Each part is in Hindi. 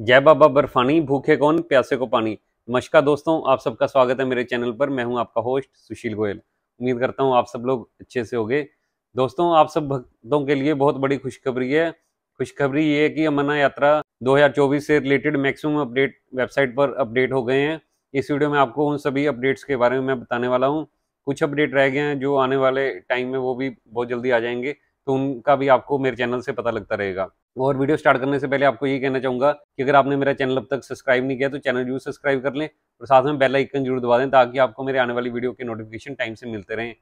जय बाबा बर्फानी भूखे कौन प्यासे को पानी नमस्कार दोस्तों आप सबका स्वागत है मेरे चैनल पर मैं हूं आपका होस्ट सुशील गोयल उम्मीद करता हूं आप सब लोग अच्छे से होंगे दोस्तों आप सब भक्तों के लिए बहुत बड़ी खुशखबरी है खुशखबरी ये है कि अमरनाथ यात्रा 2024 से रिलेटेड मैक्सिमम अपडेट वेबसाइट पर अपडेट हो गए हैं इस वीडियो में आपको उन सभी अपडेट्स के बारे में मैं बताने वाला हूँ कुछ अपडेट रह गए हैं जो आने वाले टाइम में वो भी बहुत जल्दी आ जाएंगे तो उनका भी आपको मेरे चैनल से पता लगता रहेगा और वीडियो स्टार्ट करने से पहले आपको ये कहना चाहूँगा कि अगर आपने मेरा चैनल अब तक सब्सक्राइब नहीं किया तो चैनल जरूर सब्सक्राइब कर लें और साथ में बेल आइकन जरूर दबा दें ताकि आपको मेरे आने वाली वीडियो के नोटिफिकेशन टाइम से मिलते रहें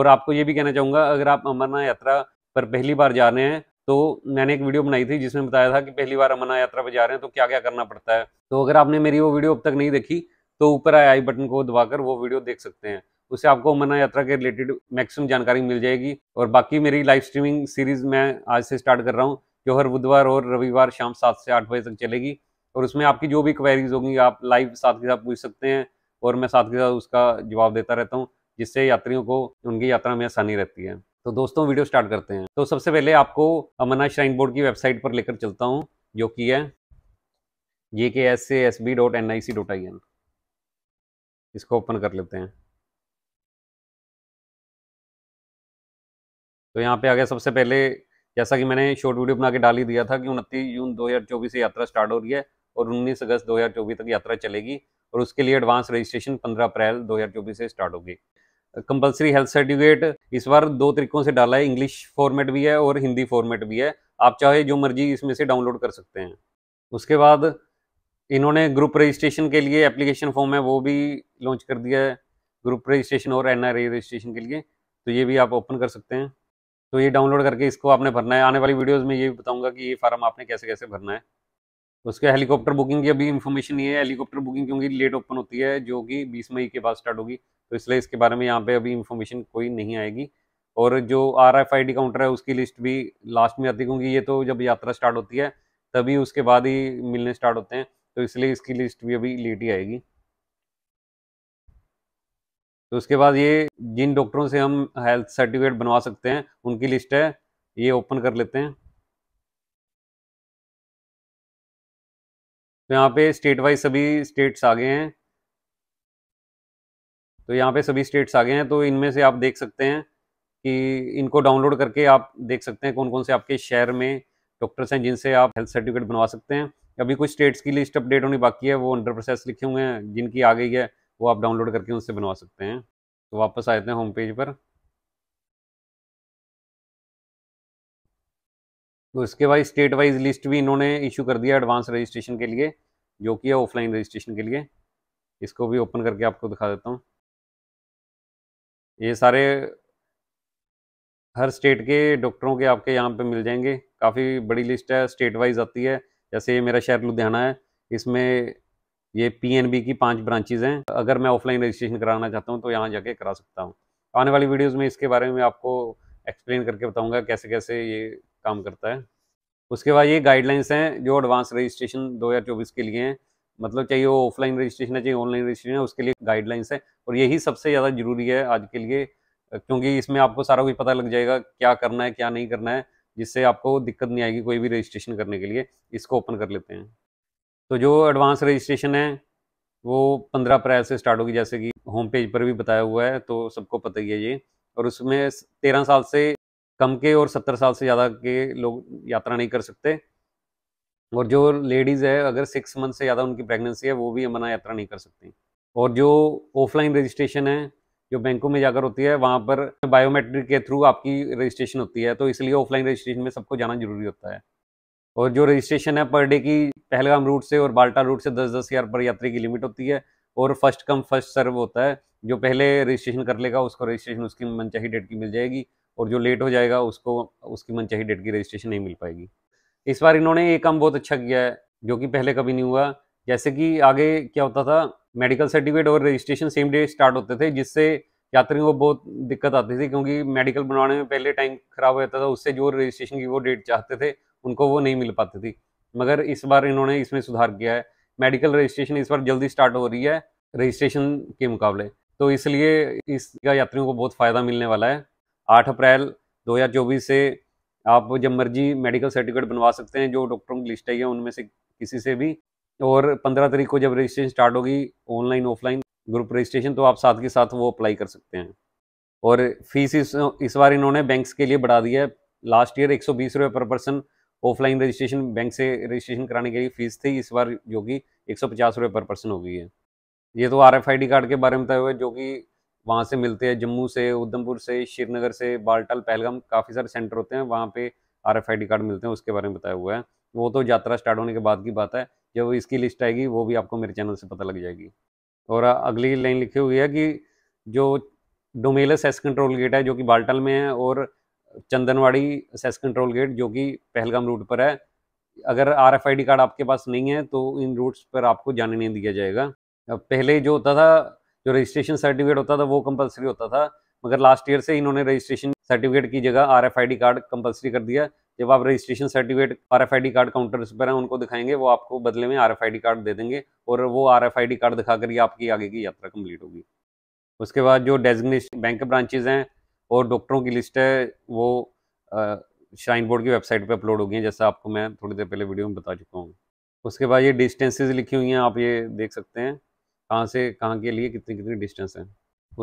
और आपको ये भी कहना चाहूँगा अगर आप अमरनाथ यात्रा पर पहली बार जा रहे हैं तो मैंने एक वीडियो बनाई थी जिसमें बताया था कि पहली बार अमरनाथ यात्रा पर जा रहे हैं तो क्या क्या करना पड़ता है तो अगर आपने मेरी वो वीडियो अब तक नहीं देखी तो ऊपर आए आई बटन को दबाकर वो वीडियो देख सकते हैं उससे आपको अमरनाथ यात्रा के रिलेटेड मैक्सिमम जानकारी मिल जाएगी और बाकी मेरी लाइव स्ट्रीमिंग सीरीज़ मैं आज से स्टार्ट कर रहा हूँ जो हर बुधवार और रविवार शाम सात से आठ बजे तक चलेगी और उसमें आपकी जो भी क्वेरीज होगी आप लाइव साथ के साथ पूछ सकते हैं और मैं साथ के साथ उसका जवाब देता रहता हूँ जिससे यात्रियों को उनकी यात्रा में आसानी रहती है तो दोस्तों वीडियो स्टार्ट करते हैं तो सबसे पहले आपको अमरनाथ श्राइन बोर्ड की वेबसाइट पर लेकर चलता हूँ जो कि है J K S S B dot N I C dot I N इसको ओपन कर लेते हैं तो यहाँ पे आ गया सबसे पहले जैसा कि मैंने शॉर्ट वीडियो बना के डाल ही दिया था कि उनतीस जून 2024 से यात्रा स्टार्ट हो रही है और 19 अगस्त 2024 तक यात्रा चलेगी और उसके लिए एडवांस रजिस्ट्रेशन 15 अप्रैल 2024 से स्टार्ट होगी कंपलसरी हेल्थ सर्टिफिकेट इस बार दो तरीकों से डाला है इंग्लिश फॉर्मेट भी है और हिंदी फॉर्मेट भी है आप चाहे जो मर्जी इसमें से डाउनलोड कर सकते हैं उसके बाद इन्होंने ग्रुप रजिस्ट्रेशन के लिए एप्लीकेशन फॉर्म है वो भी लॉन्च कर दिया है ग्रुप रजिस्ट्रेशन और एन रजिस्ट्रेशन के लिए तो ये भी आप ओपन कर सकते हैं तो ये डाउनलोड करके इसको आपने भरना है आने वाली वीडियोज़ में ये बताऊंगा बताऊँगा कि ये फार्म आपने कैसे कैसे भरना है उसके हेलीकॉप्टर बुकिंग की अभी इन्फॉर्मेशन नहीं है हेलीकॉप्टर बुकिंग क्योंकि लेट ओपन होती है जो कि बीस मई के बाद स्टार्ट होगी तो इसलिए इसके बारे में यहाँ पे अभी इन्फॉर्मेशन कोई नहीं आएगी और जो R F I D counter है उसकी लिस्ट भी लास्ट में आती है क्योंकि ये तो जब यात्रा स्टार्ट होती है तभी उसके बाद ही मिलने स्टार्ट होते हैं तो इसलिए इसकी लिस्ट भी अभी लेट ही आएगी तो उसके बाद ये जिन डॉक्टरों से हम हेल्थ सर्टिफिकेट बनवा सकते हैं उनकी लिस्ट है ये ओपन कर लेते हैं तो यहाँ पे स्टेट वाइज सभी स्टेट्स आ गए हैं तो यहाँ पे सभी स्टेट्स आ गए हैं तो इनमें से आप देख सकते हैं कि इनको डाउनलोड करके आप देख सकते हैं कौन कौन से आपके शहर में डॉक्टर्स हैं जिनसे आप हेल्थ सर्टिफिकेट बनवा सकते हैं अभी कुछ स्टेट्स की लिस्ट अपडेट होनी बाकी है वो अंडर प्रोसेस लिखे हुए हैं जिनकी आ गई है वो आप डाउनलोड करके उससे बनवा सकते हैं तो वापस आ जाते हैं होम पेज पर तो इसके बाद स्टेट वाइज लिस्ट भी इन्होंने इशू कर दिया एडवांस रजिस्ट्रेशन के लिए जो कि है ऑफलाइन रजिस्ट्रेशन के लिए इसको भी ओपन करके आपको दिखा देता हूँ ये सारे हर स्टेट के डॉक्टरों के आपके यहाँ पे मिल जाएंगे काफ़ी बड़ी लिस्ट है स्टेट वाइज आती है जैसे ये मेरा शहर लुधियाना है इसमें ये पीएनबी की पांच ब्रांचेज हैं अगर मैं ऑफलाइन रजिस्ट्रेशन कराना चाहता हूँ तो यहाँ जाके करा सकता हूँ आने वाली वीडियोज़ में इसके बारे में आपको एक्सप्लेन करके बताऊँगा कैसे कैसे ये काम करता है उसके बाद ये गाइडलाइंस हैं जो एडवांस रजिस्ट्रेशन चौबीस के लिए हैं मतलब चाहिए वो ऑफलाइन रजिस्ट्रेशन है चाहिए ऑनलाइन रजिस्ट्रेशन है उसके लिए गाइडलाइंस है और यही सबसे ज़्यादा ज़रूरी है आज के लिए क्योंकि इसमें आपको सारा कुछ पता लग जाएगा क्या करना है क्या नहीं करना है जिससे आपको दिक्कत नहीं आएगी कोई भी रजिस्ट्रेशन करने के लिए इसको ओपन कर लेते हैं तो जो एडवांस रजिस्ट्रेशन है वो पंद्रह अप्रैल से स्टार्ट होगी जैसे कि होम पेज पर भी बताया हुआ है तो सबको पता ही है ये और उसमें तेरह साल से कम के और सत्तर साल से ज़्यादा के लोग यात्रा नहीं कर सकते और जो लेडीज़ है अगर सिक्स मंथ से ज़्यादा उनकी प्रेगनेंसी है वो भी मना यात्रा नहीं कर सकती और जो ऑफलाइन रजिस्ट्रेशन है जो बैंकों में जाकर होती है वहाँ पर बायोमेट्रिक के थ्रू आपकी रजिस्ट्रेशन होती है तो इसलिए ऑफलाइन रजिस्ट्रेशन में सबको जाना जरूरी होता है और जो रजिस्ट्रेशन है पर डे की पहलगाम रूट से और बाल्टा रूट से दस दस हज़ार पर यात्री की लिमिट होती है और फर्स्ट कम फर्स्ट सर्व होता है जो पहले रजिस्ट्रेशन कर लेगा उसको रजिस्ट्रेशन उसकी मनचाही डेट की मिल जाएगी और जो लेट हो जाएगा उसको उसकी मनचाही डेट की रजिस्ट्रेशन नहीं मिल पाएगी इस बार इन्होंने ये काम बहुत अच्छा किया है जो कि पहले कभी नहीं हुआ जैसे कि आगे क्या होता था मेडिकल सर्टिफिकेट और रजिस्ट्रेशन सेम डे स्टार्ट होते थे जिससे यात्रियों को बहुत दिक्कत आती थी क्योंकि मेडिकल बनवाने में पहले टाइम खराब हो जाता था उससे जो रजिस्ट्रेशन की वो डेट चाहते थे उनको वो नहीं मिल पाती थी मगर इस बार इन्होंने इसमें सुधार किया है मेडिकल रजिस्ट्रेशन इस बार जल्दी स्टार्ट हो रही है रजिस्ट्रेशन के मुकाबले तो इसलिए इसका यात्रियों को बहुत फ़ायदा मिलने वाला है आठ अप्रैल दो से आप जब मर्जी मेडिकल सर्टिफिकेट बनवा सकते हैं जो डॉक्टरों की लिस्ट आई है उनमें से किसी से भी और पंद्रह तारीख को जब रजिस्ट्रेशन स्टार्ट होगी ऑनलाइन ऑफलाइन ग्रुप रजिस्ट्रेशन तो आप साथ के साथ वो अप्लाई कर सकते हैं और फीस इस इस बार इन्होंने बैंक्स के लिए बढ़ा दिया है लास्ट ईयर एक सौ पर पर्सन ऑफलाइन रजिस्ट्रेशन बैंक से रजिस्ट्रेशन कराने के लिए फ़ीस थी इस बार जो कि एक सौ पर पर्सन हो गई है ये तो R F I D card के बारे में हुआ हुए जो कि वहाँ से मिलते हैं जम्मू से उधमपुर से श्रीनगर से बालटल पहलगाम काफ़ी सारे सेंटर होते हैं वहाँ पे R F I D card मिलते हैं उसके बारे में बताया हुआ है वो तो यात्रा स्टार्ट होने के बाद की बात है जब इसकी लिस्ट आएगी वो भी आपको मेरे चैनल से पता लग जाएगी और अगली लाइन लिखी हुई है कि जो डोमेलस सेस कंट्रोल गेट है जो कि बालटल में है और चंदनवाड़ी सेस कंट्रोल गेट जो कि पहलगाम रूट पर है अगर आर एफ कार्ड आपके पास नहीं है तो इन रूट्स पर आपको जाने नहीं दिया जाएगा पहले जो होता था जो रजिस्ट्रेशन सर्टिफिकेट होता था वो कंपलसरी होता था मगर लास्ट ईयर से इन्होंने रजिस्ट्रेशन सर्टिफिकेट की जगह R F I D card compulsory कर दिया जब आप registration certificate R F I D card counters पर हैं उनको दिखाएंगे वो आपको बदले में R F I D card दे देंगे और वो R F I D card दिखा कर ही आपकी आगे की यात्रा कम्प्लीट होगी उसके बाद जो डेजिग्नेशन बैंक ब्रांचेज हैं और डॉक्टरों की लिस्ट है वो श्राइन बोर्ड की वेबसाइट पर अपलोड होगी जैसा आपको मैं थोड़ी देर पहले वीडियो में बता चुका हूँ उसके बाद ये डिस्टेंसेज लिखी हुई हैं आप ये देख सकते हैं कहाँ से कहाँ के लिए कितनी कितनी डिस्टेंस है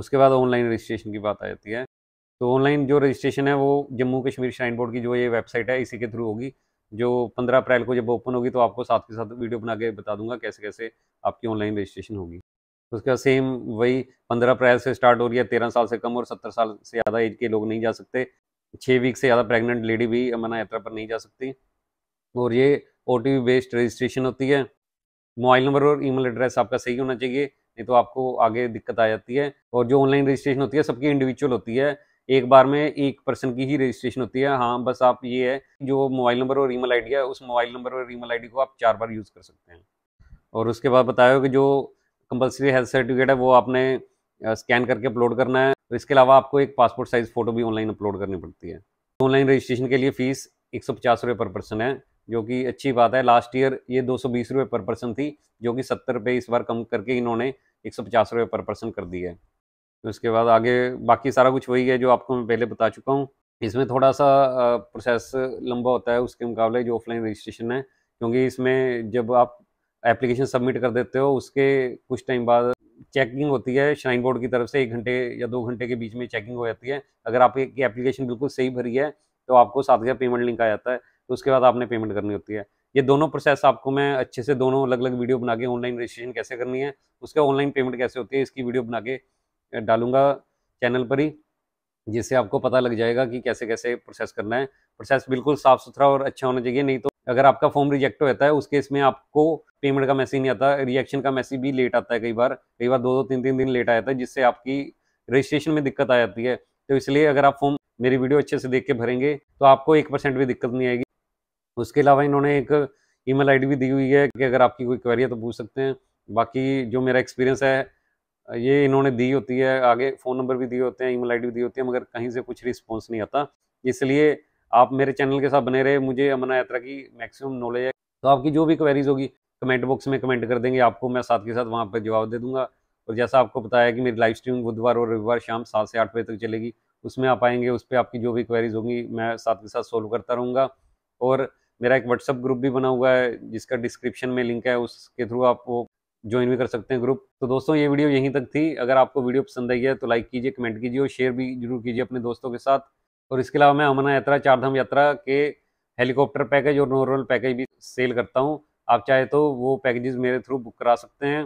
उसके बाद ऑनलाइन रजिस्ट्रेशन की बात आ जाती है तो ऑनलाइन जो रजिस्ट्रेशन है वो जम्मू कश्मीर श्राइन बोर्ड की जो ये वेबसाइट है इसी के थ्रू होगी जो पंद्रह अप्रैल को जब ओपन होगी तो आपको साथ के साथ वीडियो बना के बता दूंगा कैसे कैसे आपकी ऑनलाइन रजिस्ट्रेशन होगी उसके बाद सेम वही पंद्रह अप्रैल से स्टार्ट हो रही है तेरह साल से कम और सत्तर साल से ज़्यादा एज के लोग नहीं जा सकते छः वीक से ज़्यादा प्रेग्नेंट लेडी भी अमरनाथ यात्रा पर नहीं जा सकती और ये ओ बेस्ड रजिस्ट्रेशन होती है मोबाइल नंबर और ईमेल एड्रेस आपका सही होना चाहिए नहीं तो आपको आगे दिक्कत आ जाती है और जो ऑनलाइन रजिस्ट्रेशन होती है सबकी इंडिविजुअल होती है एक बार में एक पर्सन की ही रजिस्ट्रेशन होती है हाँ बस आप ये है जो मोबाइल नंबर और ईमेल आईडी है उस मोबाइल नंबर और ईमेल आईडी को आप चार बार यूज़ कर सकते हैं और उसके बाद बताया कि जो कंपलसरी हेल्थ सर्टिफिकेट है वो आपने स्कैन करके अपलोड करना है और इसके अलावा आपको एक पासपोर्ट साइज़ फ़ोटो भी ऑनलाइन अपलोड करनी पड़ती है ऑनलाइन रजिस्ट्रेशन के लिए फ़ीस एक सौ पचास रुपये पर पर्सन है जो कि अच्छी बात है लास्ट ईयर ये दो सौ बीस रुपये पर पर्सन थी जो कि सत्तर रुपये इस बार कम करके इन्होंने एक सौ पचास रुपये पर पर्सन कर दी है फिर उसके बाद आगे बाकी सारा कुछ वही है जो आपको मैं पहले बता चुका हूँ इसमें थोड़ा सा प्रोसेस लंबा होता है उसके मुकाबले जो ऑफलाइन रजिस्ट्रेशन है क्योंकि इसमें जब आप एप्लीकेशन सबमिट कर देते हो उसके कुछ टाइम बाद चेकिंग होती है श्राइन बोर्ड की तरफ से एक घंटे या दो घंटे के बीच में चेकिंग हो जाती है अगर आपकी एप्लीकेशन बिल्कुल सही भरी है तो आपको साथ का पेमेंट लिंक आ जाता है तो उसके बाद आपने पेमेंट करनी होती है ये दोनों प्रोसेस आपको मैं अच्छे से दोनों अलग अलग वीडियो बना के ऑनलाइन रजिस्ट्रेशन कैसे करनी है उसका ऑनलाइन पेमेंट कैसे होती है इसकी वीडियो बना के डालूंगा चैनल पर ही जिससे आपको पता लग जाएगा कि कैसे कैसे प्रोसेस करना है प्रोसेस बिल्कुल साफ सुथरा और अच्छा होना चाहिए नहीं तो अगर आपका फॉर्म रिजेक्ट हो जाता है उस केस में आपको पेमेंट का मैसेज नहीं आता रिएक्शन का मैसेज भी लेट आता है कई बार कई बार दो दो तीन तीन दिन लेट आ जाता है जिससे आपकी रजिस्ट्रेशन में दिक्कत आ जाती है तो इसलिए अगर आप फॉर्म मेरी वीडियो अच्छे से देख के भरेंगे तो आपको एक परसेंट भी दिक्कत नहीं आएगी उसके अलावा इन्होंने एक ईमेल आईडी भी दी हुई है कि अगर आपकी कोई क्वेरी है तो पूछ सकते हैं बाकी जो मेरा एक्सपीरियंस है ये इन्होंने दी होती है आगे फ़ोन नंबर भी दिए होते हैं ईमेल आईडी भी दी होती है मगर कहीं से कुछ रिस्पॉन्स नहीं आता इसलिए आप मेरे चैनल के साथ बने रहे मुझे अमना यात्रा की मैक्सिमम नॉलेज है तो आपकी जो भी क्वेरीज होगी कमेंट बॉक्स में कमेंट कर देंगे आपको मैं साथ के साथ वहाँ पर जवाब दे दूँगा और जैसा आपको बताया कि मेरी लाइव स्ट्रीम बुधवार और रविवार शाम सात से आठ बजे तक चलेगी उसमें आप आएंगे उस पर आपकी जो भी क्वेरीज होंगी मैं साथ के साथ सॉल्व करता रहूँगा और मेरा एक व्हाट्सअप ग्रुप भी बना हुआ है जिसका डिस्क्रिप्शन में लिंक है उसके थ्रू आप वो ज्वाइन भी कर सकते हैं ग्रुप तो दोस्तों ये वीडियो यहीं तक थी अगर आपको वीडियो पसंद आई है तो लाइक कीजिए कमेंट कीजिए और शेयर भी जरूर कीजिए अपने दोस्तों के साथ और इसके अलावा मैं अमना यात्रा चारधाम यात्रा के हेलीकॉप्टर पैकेज और नॉर्मल पैकेज भी सेल करता हूँ आप चाहे तो वो पैकेजेस मेरे थ्रू बुक करा सकते हैं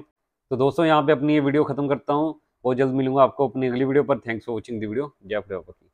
तो दोस्तों यहाँ पे अपनी ये वीडियो खत्म करता हूँ बहुत जल्द मिलूंगा आपको अपनी अगली वीडियो पर thanks for watching the video जय प्रभापति